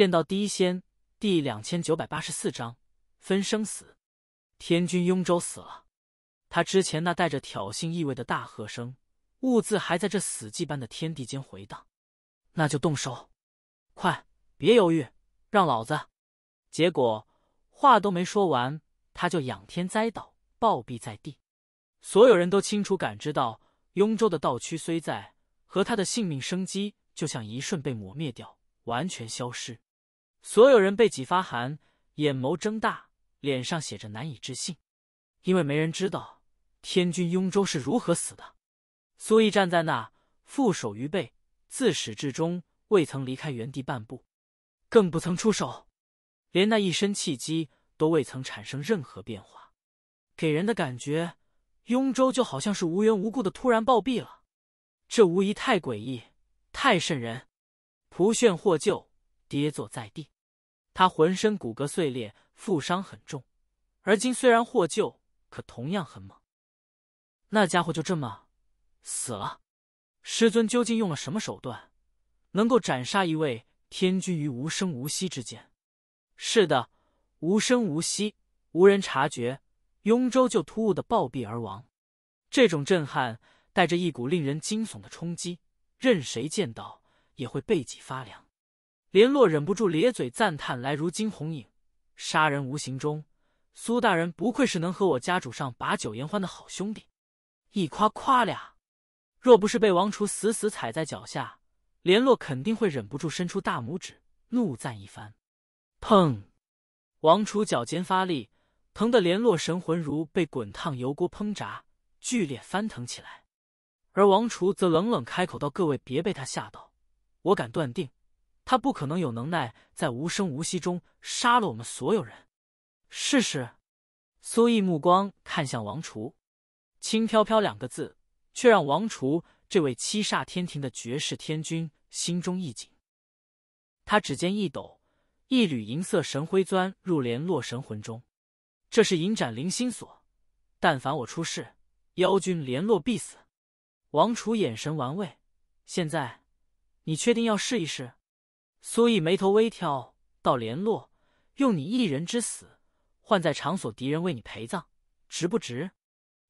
见到第一仙第两千九百八十四章分生死，天君雍州死了。他之前那带着挑衅意味的大喝声，兀自还在这死寂般的天地间回荡。那就动手，快，别犹豫，让老子！结果话都没说完，他就仰天栽倒，暴毙在地。所有人都清楚感知到，雍州的道区虽在，和他的性命生机，就像一瞬被磨灭掉，完全消失。所有人被挤发寒，眼眸睁大，脸上写着难以置信，因为没人知道天君雍州是如何死的。苏毅站在那，负手于背，自始至终未曾离开原地半步，更不曾出手，连那一身气机都未曾产生任何变化，给人的感觉，雍州就好像是无缘无故的突然暴毙了。这无疑太诡异，太瘆人。蒲炫获救。跌坐在地，他浑身骨骼碎裂，负伤很重。而今虽然获救，可同样很猛。那家伙就这么死了？师尊究竟用了什么手段，能够斩杀一位天君于无声无息之间？是的，无声无息，无人察觉，雍州就突兀的暴毙而亡。这种震撼，带着一股令人惊悚的冲击，任谁见到也会背脊发凉。联络忍不住咧嘴赞叹：“来如惊鸿影，杀人无形中。”苏大人不愧是能和我家主上把酒言欢的好兄弟，一夸夸俩。若不是被王厨死死踩在脚下，联络肯定会忍不住伸出大拇指，怒赞一番。砰！王厨脚尖发力，疼得联络神魂如被滚烫油锅烹炸，剧烈翻腾起来。而王厨则冷冷开口道：“各位别被他吓到，我敢断定。”他不可能有能耐在无声无息中杀了我们所有人，试试。苏毅目光看向王厨，轻飘飘两个字，却让王厨这位七煞天庭的绝世天君心中一紧。他指尖一抖，一缕银色神辉钻入联络神魂中，这是银斩灵心锁。但凡我出事，妖君联络必死。王厨眼神玩味，现在，你确定要试一试？苏毅眉头微挑，道：“联络，用你一人之死换在场所敌人为你陪葬，值不值？”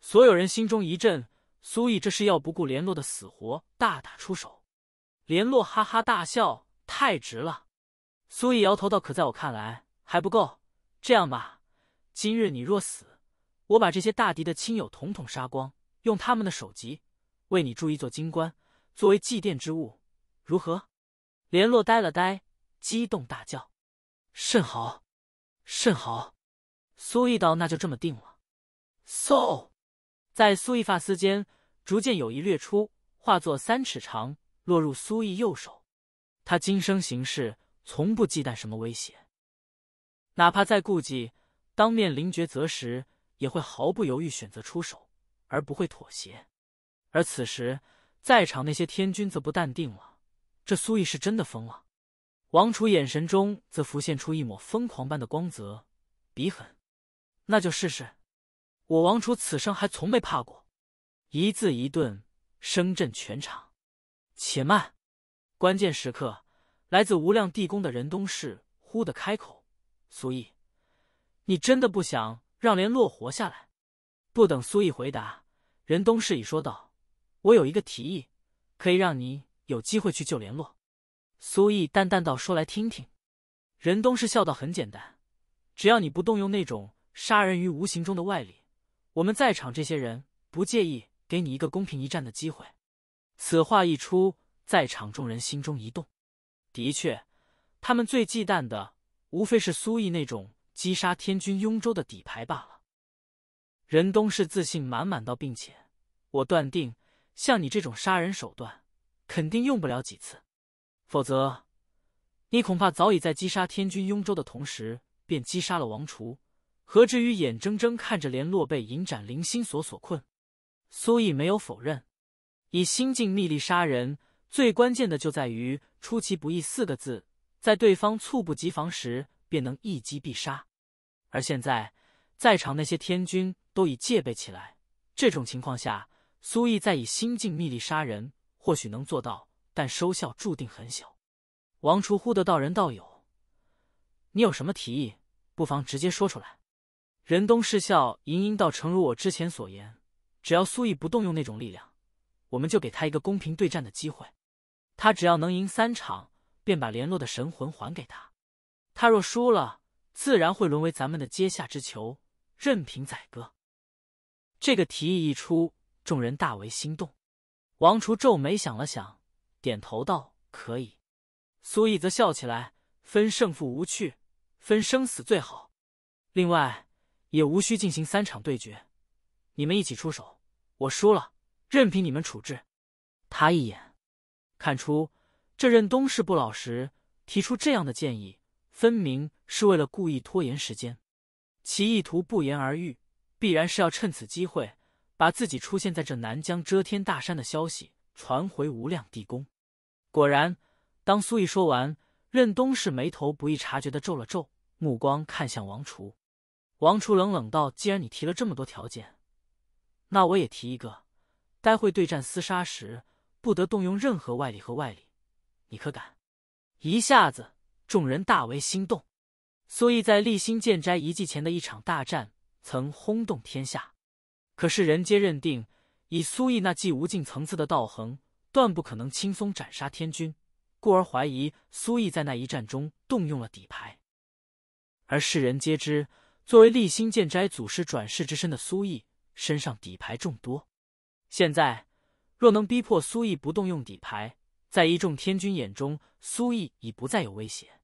所有人心中一震。苏毅这是要不顾联络的死活，大打出手。联络哈哈大笑：“太值了！”苏毅摇头道：“可在我看来还不够。这样吧，今日你若死，我把这些大敌的亲友统统杀光，用他们的首级为你铸一座金棺，作为祭奠之物，如何？”联络呆了呆，激动大叫：“甚好，甚好！”苏毅道：“那就这么定了。” s o 在苏毅发丝间，逐渐有一掠出，化作三尺长，落入苏毅右手。他今生行事，从不忌惮什么威胁，哪怕再顾忌，当面临抉择时，也会毫不犹豫选择出手，而不会妥协。而此时，在场那些天君则不淡定了。这苏毅是真的疯了，王楚眼神中则浮现出一抹疯狂般的光泽。比狠，那就试试！我王楚此生还从没怕过。一字一顿，声震全场。且慢，关键时刻，来自无量地宫的任东氏忽的开口：“苏毅，你真的不想让连洛活下来？”不等苏毅回答，任东氏已说道：“我有一个提议，可以让你……”有机会去救联络，苏毅淡淡道：“说来听听。”任东是笑道：“很简单，只要你不动用那种杀人于无形中的外力，我们在场这些人不介意给你一个公平一战的机会。”此话一出，在场众人心中一动。的确，他们最忌惮的无非是苏毅那种击杀天军雍州的底牌罢了。任东是自信满满道：“并且，我断定，像你这种杀人手段。”肯定用不了几次，否则，你恐怕早已在击杀天君雍州的同时，便击杀了王厨，何至于眼睁睁看着连洛被银斩灵心所所困？苏毅没有否认，以心境秘力杀人，最关键的就在于出其不意四个字，在对方猝不及防时，便能一击必杀。而现在，在场那些天君都已戒备起来，这种情况下，苏毅再以心境秘力杀人。或许能做到，但收效注定很小。王厨忽的道人道友，你有什么提议？不妨直接说出来。任东失笑，盈盈道：“诚如我之前所言，只要苏毅不动用那种力量，我们就给他一个公平对战的机会。他只要能赢三场，便把联络的神魂还给他；他若输了，自然会沦为咱们的阶下之囚，任凭宰割。”这个提议一出，众人大为心动。王厨皱眉想了想，点头道：“可以。”苏毅则笑起来：“分胜负无趣，分生死最好。另外，也无需进行三场对决，你们一起出手。我输了，任凭你们处置。”他一眼看出这任东市不老实，提出这样的建议，分明是为了故意拖延时间，其意图不言而喻，必然是要趁此机会。把自己出现在这南疆遮天大山的消息传回无量地宫。果然，当苏毅说完，任东是眉头不易察觉的皱了皱，目光看向王厨。王厨冷冷道：“既然你提了这么多条件，那我也提一个。待会对战厮杀时，不得动用任何外力和外力，你可敢？”一下子，众人大为心动。苏毅在立新建斋遗迹前的一场大战，曾轰动天下。可是，人皆认定以苏毅那既无尽层次的道行，断不可能轻松斩杀天君，故而怀疑苏毅在那一战中动用了底牌。而世人皆知，作为立心剑斋祖师转世之身的苏毅，身上底牌众多。现在，若能逼迫苏毅不动用底牌，在一众天君眼中，苏毅已不再有威胁。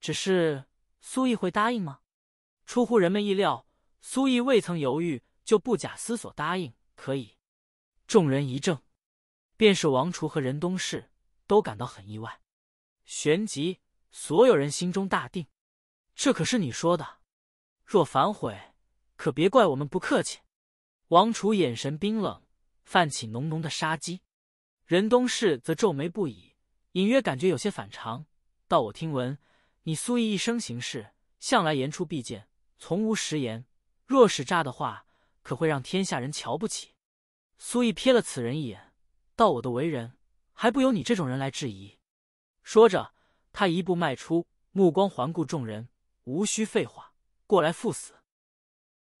只是，苏毅会答应吗？出乎人们意料，苏毅未曾犹豫。就不假思索答应，可以。众人一怔，便是王厨和任东市都感到很意外。旋即，所有人心中大定。这可是你说的，若反悔，可别怪我们不客气。王厨眼神冰冷，泛起浓浓的杀机。任东市则皱眉不已，隐约感觉有些反常。道：“我听闻，你苏毅一生行事，向来言出必践，从无食言。若使诈的话，可会让天下人瞧不起。苏毅瞥了此人一眼，道：“我的为人还不由你这种人来质疑。”说着，他一步迈出，目光环顾众人，无需废话，过来赴死。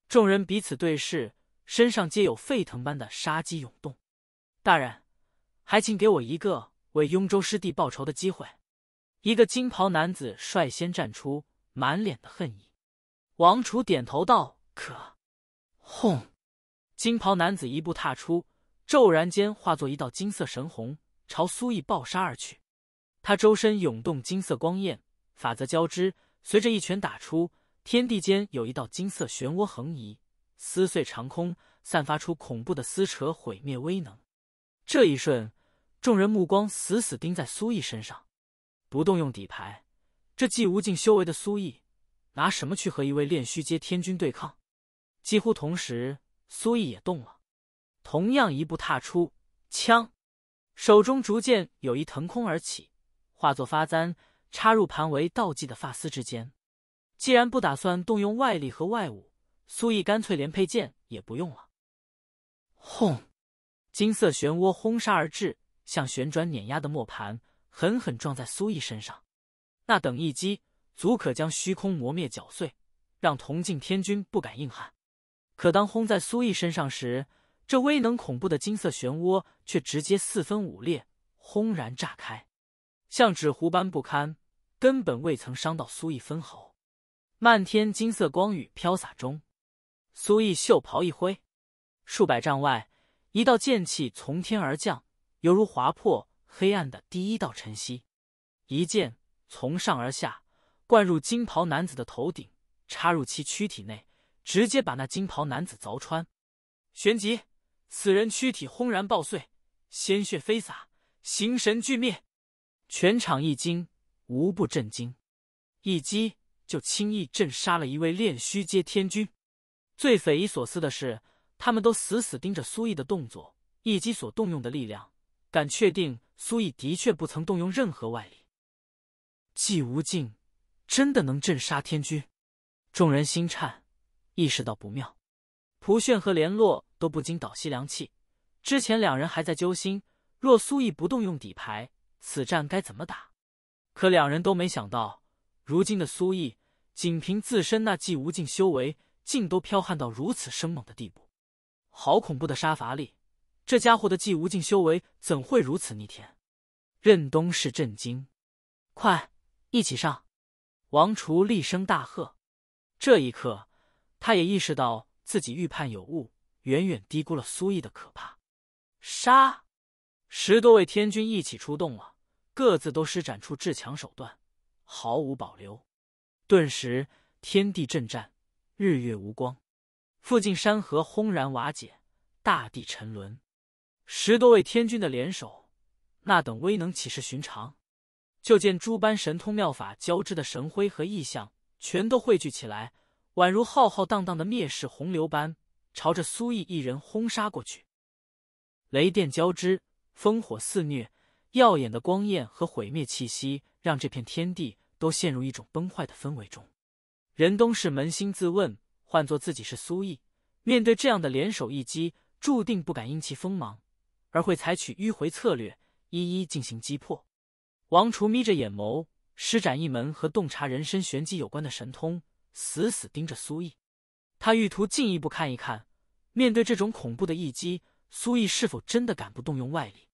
众人彼此对视，身上皆有沸腾般的杀机涌动。大人，还请给我一个为雍州师弟报仇的机会。一个金袍男子率先站出，满脸的恨意。王楚点头道：“可。”轰！金袍男子一步踏出，骤然间化作一道金色神虹，朝苏毅暴杀而去。他周身涌动金色光焰，法则交织。随着一拳打出，天地间有一道金色漩涡横移，撕碎长空，散发出恐怖的撕扯毁灭威能。这一瞬，众人目光死死盯在苏毅身上。不动用底牌，这既无尽修为的苏毅，拿什么去和一位炼虚阶天君对抗？几乎同时，苏毅也动了，同样一步踏出，枪，手中逐渐有一腾空而起，化作发簪插入盘为道祭的发丝之间。既然不打算动用外力和外物，苏毅干脆连佩剑也不用了。轰，金色漩涡轰杀而至，像旋转碾压的磨盘，狠狠撞在苏毅身上。那等一击，足可将虚空磨灭绞碎，让铜镜天君不敢硬撼。可当轰在苏毅身上时，这威能恐怖的金色漩涡却直接四分五裂，轰然炸开，像纸糊般不堪，根本未曾伤到苏毅分毫。漫天金色光雨飘洒中，苏毅袖袍一挥，数百丈外一道剑气从天而降，犹如划破黑暗的第一道晨曦。一剑从上而下，灌入金袍男子的头顶，插入其躯体内。直接把那金袍男子凿穿，旋即此人躯体轰然爆碎，鲜血飞洒，形神俱灭。全场一惊，无不震惊。一击就轻易震杀了一位炼虚阶天君。最匪夷所思的是，他们都死死盯着苏毅的动作，一击所动用的力量。敢确定苏毅的确不曾动用任何外力。季无尽真的能震杀天君？众人心颤。意识到不妙，蒲炫和联络都不禁倒吸凉气。之前两人还在揪心，若苏毅不动用底牌，此战该怎么打？可两人都没想到，如今的苏毅仅凭自身那既无尽修为，竟都彪悍到如此生猛的地步。好恐怖的杀伐力！这家伙的既无尽修为怎会如此逆天？任东是震惊，快一起上！王厨厉声大喝。这一刻。他也意识到自己预判有误，远远低估了苏毅的可怕。杀！十多位天君一起出动了，各自都施展出至强手段，毫无保留。顿时天地震颤，日月无光，附近山河轰然瓦解，大地沉沦。十多位天君的联手，那等威能岂是寻常？就见诸般神通妙法交织的神辉和异象，全都汇聚起来。宛如浩浩荡荡的灭世洪流般，朝着苏毅一人轰杀过去。雷电交织，烽火肆虐，耀眼的光焰和毁灭气息让这片天地都陷入一种崩坏的氛围中。任东是扪心自问，换做自己是苏毅，面对这样的联手一击，注定不敢因其锋芒，而会采取迂回策略，一一进行击破。王厨眯着眼眸，施展一门和洞察人身玄机有关的神通。死死盯着苏毅，他欲图进一步看一看，面对这种恐怖的一击，苏毅是否真的敢不动用外力。